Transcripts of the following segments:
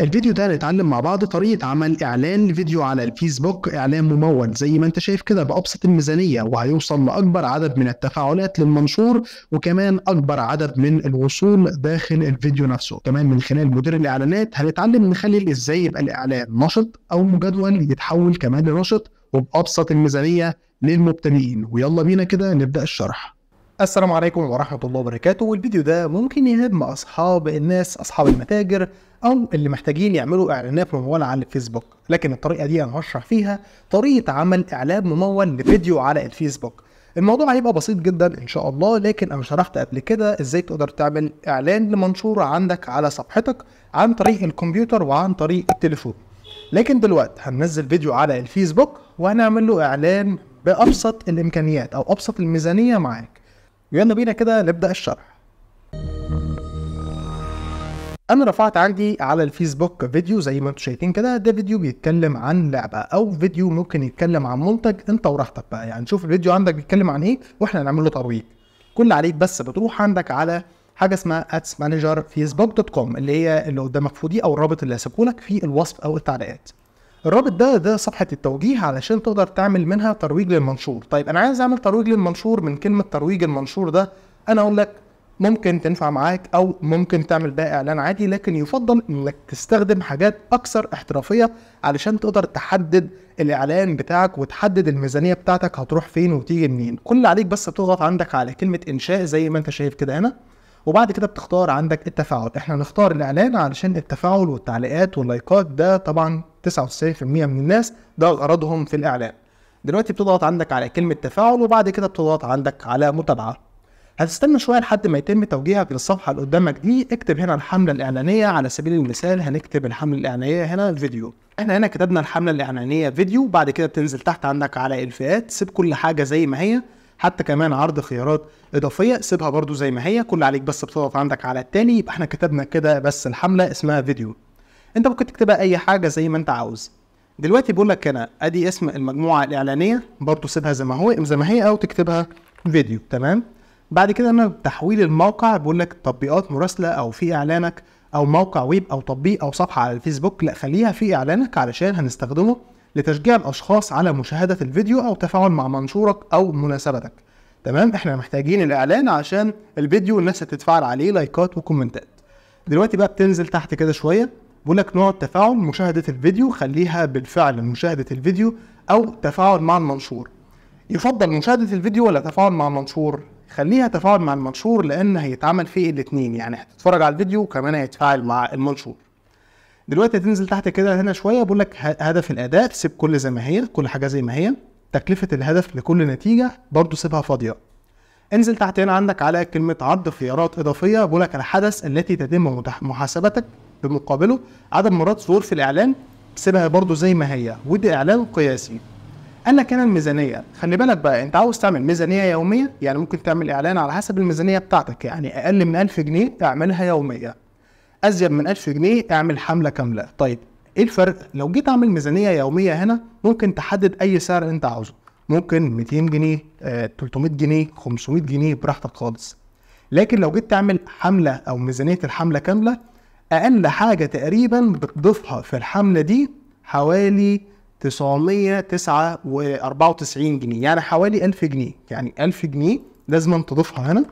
الفيديو ده نتعلم مع بعض طريقة عمل إعلان فيديو على الفيسبوك إعلان ممول زي ما أنت شايف كده بأبسط الميزانية وهيوصل لأكبر عدد من التفاعلات للمنشور وكمان أكبر عدد من الوصول داخل الفيديو نفسه كمان من خلال مدير الإعلانات هنتعلم نخلي إزاي يبقى الإعلان نشط أو مجدول يتحول كمان لنشط وبأبسط الميزانية للمبتدئين ويلا بينا كده نبدأ الشرح السلام عليكم ورحمة الله وبركاته والفيديو ده ممكن يهم أصحاب الناس أصحاب المتاجر أو اللي محتاجين يعملوا إعلانات ممولة على الفيسبوك لكن الطريقة دي أنا هشرح فيها طريقة عمل إعلان ممول لفيديو على الفيسبوك الموضوع هيبقى بسيط جدا ان شاء الله لكن انا شرحت قبل كده ازاي تقدر تعمل اعلان لمنشور عندك على صفحتك عن طريق الكمبيوتر وعن طريق التليفون لكن دلوقتي هننزل فيديو على الفيسبوك وهنعمل له اعلان بابسط الامكانيات او ابسط الميزانيه معاك يلا بينا كده نبدأ الشرح انا رفعت عندي على الفيسبوك فيديو زي ما انتم شايفين كده ده فيديو بيتكلم عن لعبه او فيديو ممكن يتكلم عن منتج انت وراحتك بقى يعني شوف الفيديو عندك بيتكلم عن ايه واحنا هنعمل له ترويج كل عليك بس بتروح عندك على حاجه اسمها ادس مانجر فيسبوك دوت كوم اللي هي اللي قدامك فوق دي او الرابط اللي هسيبه لك في الوصف او التعليقات الرابط ده ده صفحه التوجيه علشان تقدر تعمل منها ترويج للمنشور طيب انا عايز اعمل ترويج للمنشور من كلمه ترويج المنشور ده انا اقول لك ممكن تنفع معاك او ممكن تعمل بقى اعلان عادي لكن يفضل انك تستخدم حاجات اكثر احترافيه علشان تقدر تحدد الاعلان بتاعك وتحدد الميزانيه بتاعتك هتروح فين وتيجي منين كل عليك بس تضغط عندك على كلمه انشاء زي ما انت شايف كده هنا وبعد كده بتختار عندك التفاعل احنا هنختار الاعلان علشان التفاعل والتعليقات واللايكات ده طبعا 99% من الناس ده غرضهم في الاعلان دلوقتي بتضغط عندك على كلمه تفاعل وبعد كده بتضغط عندك على متابعه هتستنى شويه لحد ما يتم توجيهك للصفحه اللي قدامك دي اكتب هنا الحمله الاعلانيه على سبيل المثال هنكتب الحمله الاعلانيه هنا فيديو احنا هنا كتبنا الحمله الاعلانيه فيديو بعد كده بتنزل تحت عندك على الفئات سيب كل حاجه زي ما هي حتى كمان عرض خيارات اضافيه سيبها برده زي ما هي كل عليك بس بتضغط عندك على التاني يبقى احنا كتبنا كده بس الحمله اسمها فيديو انت ممكن تكتبها اي حاجه زي ما انت عاوز دلوقتي بيقول لك هنا ادي اسم المجموعه الاعلانيه برده سيبها زي ما هو زي ما هي او تكتبها فيديو تمام بعد كده انا تحويل الموقع بيقول لك تطبيقات مراسله او في اعلانك او موقع ويب او تطبيق او صفحه على الفيسبوك لا خليها في اعلانك علشان هنستخدمه لتشجيع الاشخاص على مشاهده الفيديو او التفاعل مع منشورك او مناسبتك تمام احنا محتاجين الاعلان عشان الفيديو الناس هتتفاعل عليه لايكات وكومنتات دلوقتي بقى بتنزل تحت كده شويه بيقول لك نوع التفاعل مشاهده الفيديو خليها بالفعل مشاهده الفيديو او تفاعل مع المنشور يفضل مشاهده الفيديو ولا تفاعل مع المنشور خليها تفاعل مع المنشور لان هيتعمل فيه الاتنين يعني هتتفرج على الفيديو وكمان هيتفاعل مع المنشور دلوقتي هتنزل تحت كده هنا شويه بقول لك هدف الاداء سيب كل زي ما هي كل حاجه زي ما هي تكلفه الهدف لكل نتيجه برضو سيبها فاضيه انزل تحت هنا عندك على كلمه عرض خيارات اضافيه بقول لك الحدث التي تتم محاسبتك بمقابله عدد مرات ظهور في الاعلان سيبها برضو زي ما هي ودي اعلان قياسي قال لك هنا الميزانيه خلي بالك بقى انت عاوز تعمل ميزانيه يوميه يعني ممكن تعمل اعلان على حسب الميزانيه بتاعتك يعني اقل من 1000 جنيه تعملها يوميه ازيد من 1000 جنيه اعمل حمله كامله طيب ايه الفرق لو جيت اعمل ميزانيه يوميه هنا ممكن تحدد اي سعر انت عاوزه ممكن 200 جنيه آه, 300 جنيه 500 جنيه براحتك خالص لكن لو جيت تعمل حمله او ميزانيه الحمله كامله اقل حاجه تقريبا بتضيفها في الحمله دي حوالي 994 جنيه يعني حوالي 1000 جنيه يعني 1000 جنيه لازم تضيفها هنا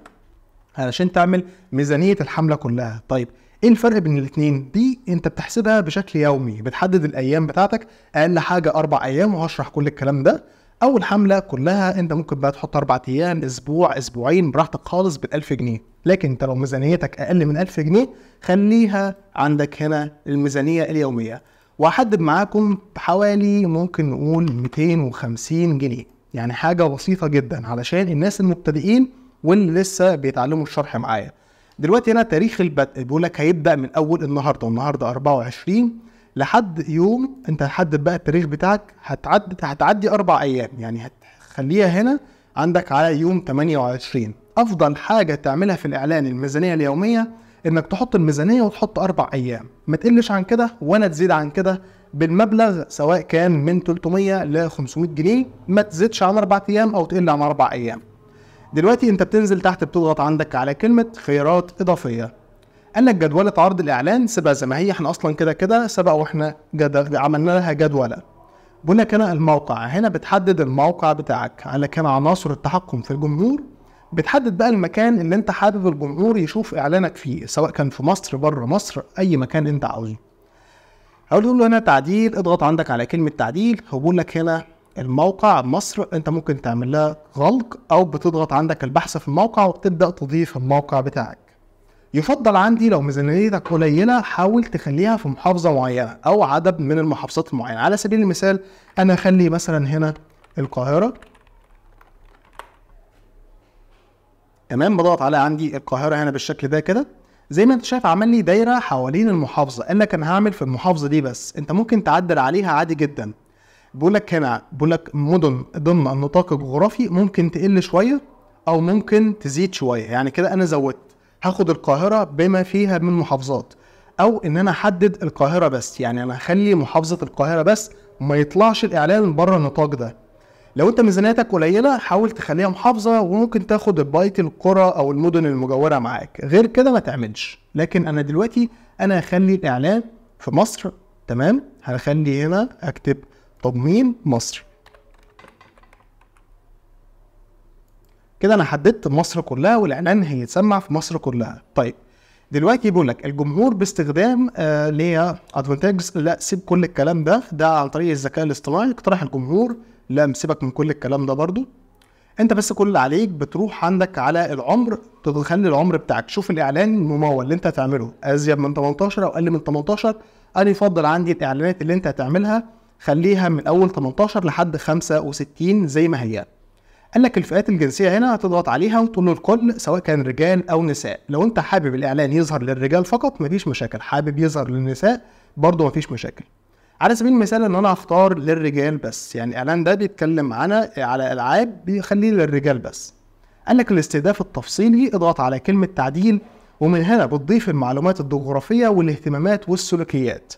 علشان تعمل ميزانيه الحمله كلها طيب ايه الفرق بين الاثنين دي انت بتحسبها بشكل يومي بتحدد الايام بتاعتك اقل حاجه اربع ايام وهشرح كل الكلام ده اول حمله كلها انت ممكن بقى تحط اربع ايام اسبوع اسبوعين براحتك خالص بال1000 جنيه لكن انت لو ميزانيتك اقل من 1000 جنيه خليها عندك هنا الميزانيه اليوميه وهحدد معاكم بحوالي ممكن نقول 250 جنيه يعني حاجه بسيطه جدا علشان الناس المبتدئين واللي لسه بيتعلموا الشرح معايا دلوقتي هنا تاريخ البدء بيقول لك هيبدا من اول النهارده والنهارده 24 لحد يوم انت هتحدد بقى التاريخ بتاعك هتعدي هتعدي اربع ايام يعني هتخليها هنا عندك على يوم 28 افضل حاجه تعملها في الاعلان الميزانيه اليوميه انك تحط الميزانيه وتحط اربع ايام ما تقلش عن كده ولا تزيد عن كده بالمبلغ سواء كان من 300 ل 500 جنيه ما تزيدش عن اربع ايام او تقل عن اربع ايام دلوقتي انت بتنزل تحت بتضغط عندك على كلمه خيارات اضافيه قال لك جدوله عرض الاعلان سيبها زي ما هي احنا اصلا كده كده سبق واحنا جد... عملنا لها جدوله بقول لك انا الموقع هنا بتحدد الموقع بتاعك على كان عناصر التحكم في الجمهور بتحدد بقى المكان اللي انت حابب الجمهور يشوف اعلانك فيه سواء كان في مصر بره مصر اي مكان انت عاوزه هقول له هنا تعديل اضغط عندك على كلمه تعديل وبقول لك هنا الموقع مصر انت ممكن تعمل لها غلق او بتضغط عندك البحث في الموقع وبتبدا تضيف الموقع بتاعك يفضل عندي لو ميزانيتك قليله حاول تخليها في محافظه معينه او عدد من المحافظات المعينه على سبيل المثال انا اخلي مثلا هنا القاهره تمام بضغط على عندي القاهره هنا بالشكل ده كده زي ما انت شايف عمل لي دايره حوالين المحافظه قال لك انا هعمل في المحافظه دي بس انت ممكن تعدل عليها عادي جدا بيقول لك هنا بيقول لك مدن ضمن النطاق الجغرافي ممكن تقل شويه او ممكن تزيد شويه يعني كده انا زودت هاخد القاهره بما فيها من محافظات او ان انا احدد القاهره بس يعني انا هخلي محافظه القاهره بس ما يطلعش الاعلان بره النطاق ده لو انت ميزانيتك قليله حاول تخليها محافظه وممكن تاخد البايت القرى او المدن المجاوره معاك غير كده ما تعملش لكن انا دلوقتي انا هخلي الاعلان في مصر تمام هخلي هنا اكتب تضمين مصر كده انا حددت مصر كلها والاعلان هيتسمع في مصر كلها طيب دلوقتي بيقول لك الجمهور باستخدام آه اللي هي ادفانتجز لا سيب كل الكلام ده ده عن طريق الذكاء الاصطناعي اقترح الجمهور لا مسيبك من كل الكلام ده برضو انت بس كل اللي عليك بتروح عندك على العمر تخلي العمر بتاعك شوف الاعلان الممول اللي انت هتعمله ازيد من 18 او اقل من 18 انا يفضل عندي الاعلانات اللي انت هتعملها خليها من اول 18 لحد 65 زي ما هي قال لك الفئات الجنسيه هنا هتضغط عليها وتقول الكل سواء كان رجال او نساء لو انت حابب الاعلان يظهر للرجال فقط مفيش مشاكل حابب يظهر للنساء برضه مفيش مشاكل على سبيل المثال ان انا هختار للرجال بس يعني الاعلان ده بيتكلم عن على العاب بيخليه للرجال بس قال لك الاستهداف التفصيلي اضغط على كلمه تعديل ومن هنا بتضيف المعلومات الجغرافيه والاهتمامات والسلوكيات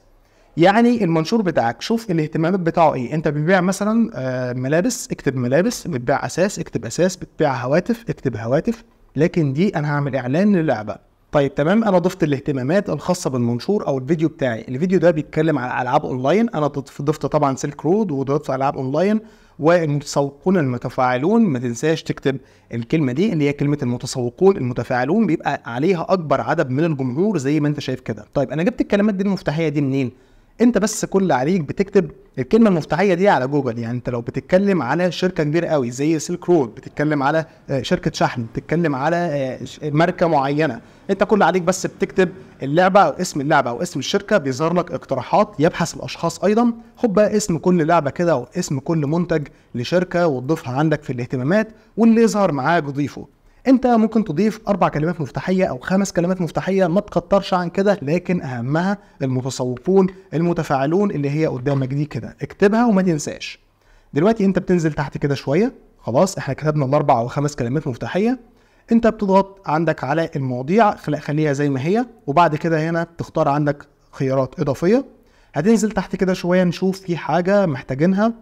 يعني المنشور بتاعك شوف الاهتمامات بتاعه ايه انت بتبيع مثلا آه، ملابس اكتب ملابس بتبيع اساس اكتب اساس بتبيع هواتف اكتب هواتف لكن دي انا هعمل اعلان للعبه طيب تمام انا ضفت الاهتمامات الخاصه بالمنشور او الفيديو بتاعي الفيديو ده بيتكلم على العاب اونلاين انا ضفت طبعا سلك رود وضفت العاب اونلاين والمتسوقون المتفاعلون ما تنساش تكتب الكلمه دي اللي هي كلمه المتسوقون المتفاعلون بيبقى عليها اكبر عدد من الجمهور زي ما انت شايف كده طيب انا جبت الكلمات دي المفتاحيه دي منين انت بس كل عليك بتكتب الكلمه المفتاحيه دي على جوجل يعني انت لو بتتكلم على شركه كبيره قوي زي سلك رود بتتكلم على آه، شركه شحن بتتكلم على آه، ماركه معينه انت كل عليك بس بتكتب اللعبه او اسم اللعبه او اسم الشركه بيظهر لك اقتراحات يبحث الاشخاص ايضا خد بقى اسم كل لعبه كده واسم كل منتج لشركه وتضيفها عندك في الاهتمامات واللي يظهر معاك ضيفه انت ممكن تضيف اربع كلمات مفتاحيه او خمس كلمات مفتاحيه ما تكترش عن كده لكن اهمها المتصوفون المتفاعلون اللي هي قدامك دي كده اكتبها وما تنساش دلوقتي انت بتنزل تحت كده شويه خلاص احنا كتبنا الاربع او خمس كلمات مفتاحيه انت بتضغط عندك على المواضيع خليها زي ما هي وبعد كده هنا بتختار عندك خيارات اضافيه هتنزل تحت كده شويه نشوف في حاجه محتاجينها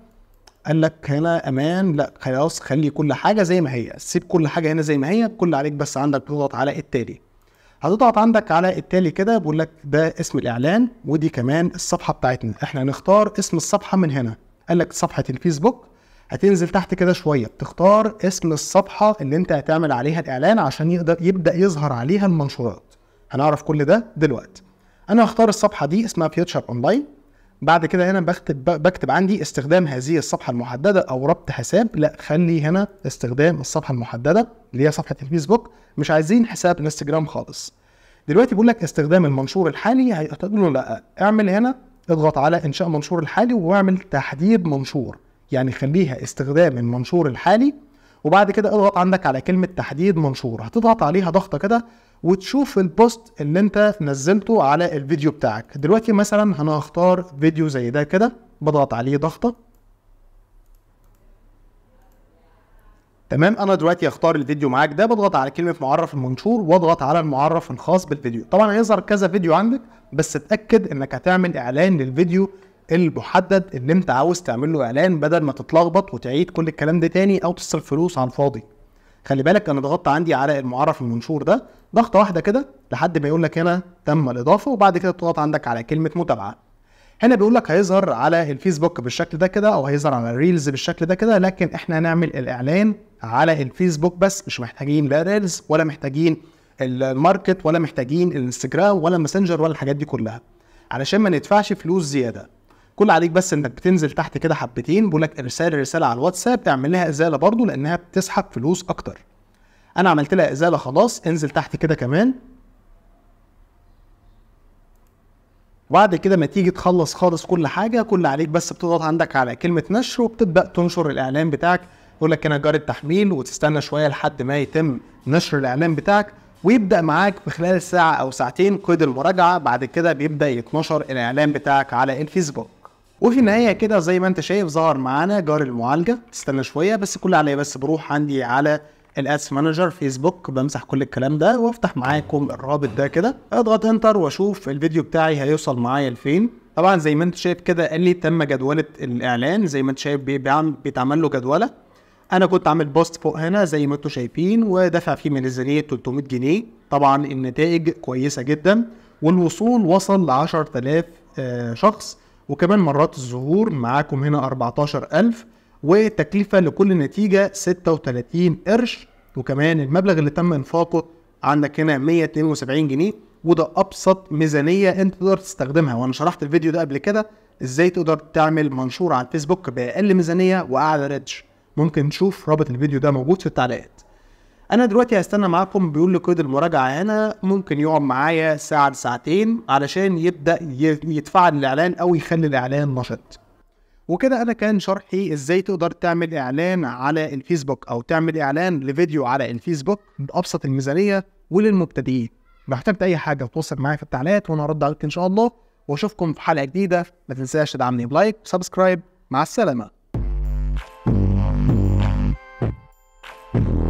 قال لك هنا امان لا خلاص خلي كل حاجه زي ما هي سيب كل حاجه هنا زي ما هي كل عليك بس عندك بتضغط على التالي هتضغط عندك على التالي كده بيقول لك ده اسم الاعلان ودي كمان الصفحه بتاعتنا احنا هنختار اسم الصفحه من هنا قال لك صفحه الفيسبوك هتنزل تحت كده شويه بتختار اسم الصفحه اللي انت هتعمل عليها الاعلان عشان يقدر يبدا يظهر عليها المنشورات هنعرف كل ده دلوقتي انا هختار الصفحه دي اسمها فيوتشر اونلاين بعد كده هنا بكتب بكتب عندي استخدام هذه الصفحه المحدده او ربط حساب لا خلي هنا استخدام الصفحه المحدده اللي هي صفحه الفيسبوك مش عايزين حساب انستجرام خالص دلوقتي بيقول لك استخدام المنشور الحالي هتقول له لا اعمل هنا اضغط على انشاء منشور الحالي واعمل تحديد منشور يعني خليها استخدام المنشور الحالي وبعد كده اضغط عندك على كلمه تحديد منشور هتضغط عليها ضغطه كده وتشوف البوست اللي انت نزلته على الفيديو بتاعك دلوقتي مثلا انا هختار فيديو زي ده كده بضغط عليه ضغطه تمام انا دلوقتي هختار الفيديو معاك ده بضغط على كلمه معرف المنشور واضغط على المعرف الخاص بالفيديو طبعا هيظهر كذا فيديو عندك بس اتاكد انك هتعمل اعلان للفيديو المحدد اللي انت عاوز تعمل له اعلان بدل ما تتلخبط وتعيد كل الكلام ده تاني او تصرف فلوس على الفاضي خلي بالك انا ضغطت عندي على المعرف المنشور ده ضغطه واحده كده لحد ما يقول لك هنا تم الاضافه وبعد كده تضغط عندك على كلمه متابعه هنا بيقول لك هيظهر على الفيسبوك بالشكل ده كده او هيظهر على الريلز بالشكل ده كده لكن احنا هنعمل الاعلان على الفيسبوك بس مش محتاجين لا ريلز ولا محتاجين الماركت ولا محتاجين الانستجرام ولا الماسنجر ولا الحاجات دي كلها علشان ما ندفعش فلوس زياده كل عليك بس انك بتنزل تحت كده حبتين بيقول لك ارسال رساله على الواتساب تعمل لها ازاله برضو لانها بتسحب فلوس اكتر انا عملت لها ازاله خلاص انزل تحت كده كمان وبعد كده ما تيجي تخلص خالص كل حاجه كل عليك بس بتضغط عندك على كلمه نشر وبتبدا تنشر الاعلان بتاعك يقول لك انا جاري التحميل وتستنى شويه لحد ما يتم نشر الاعلان بتاعك ويبدا معاك في خلال ساعه او ساعتين قيد المراجعه بعد كده بيبدا يتنشر الاعلان بتاعك على الفيسبوك وفي النهايه كده زي ما انت شايف ظهر معانا جار المعالجه تستنى شويه بس كل عليا بس بروح عندي على الادس مانجر فيسبوك بمسح كل الكلام ده وافتح معاكم الرابط ده كده اضغط انتر واشوف الفيديو بتاعي هيوصل معايا لفين طبعا زي ما انت شايف كده قال لي تم جدوله الاعلان زي ما انت شايف بيتعمل له جدوله انا كنت عامل بوست فوق هنا زي ما انتم شايفين ودافع فيه ميزانيه 300 جنيه طبعا النتائج كويسه جدا والوصول وصل ل 10000 آه، شخص وكمان مرات الظهور معاكم هنا 14000 وتكلفة لكل نتيجة 36 قرش وكمان المبلغ اللي تم انفاقه عندك هنا 172 جنيه وده ابسط ميزانيه انت تقدر تستخدمها وانا شرحت الفيديو ده قبل كده ازاي تقدر تعمل منشور على الفيسبوك باقل ميزانيه واعلى ريتش ممكن تشوف رابط الفيديو ده موجود في التعليقات انا دلوقتي هستنى معاكم بيقول لي قيد المراجعه هنا ممكن يقعد معايا ساعه لساعتين علشان يبدا يتفعل الاعلان او يخلي الاعلان نشط وكده انا كان شرحي ازاي تقدر تعمل اعلان على الفيسبوك او تعمل اعلان لفيديو على الفيسبوك بابسط الميزانيه وللمبتدئين لو احتجت اي حاجه تواصل معايا في التعليقات وانا هرد عليك ان شاء الله واشوفكم في حلقه جديده ما تنساش تدعمني بلايك وسبسكرايب مع السلامه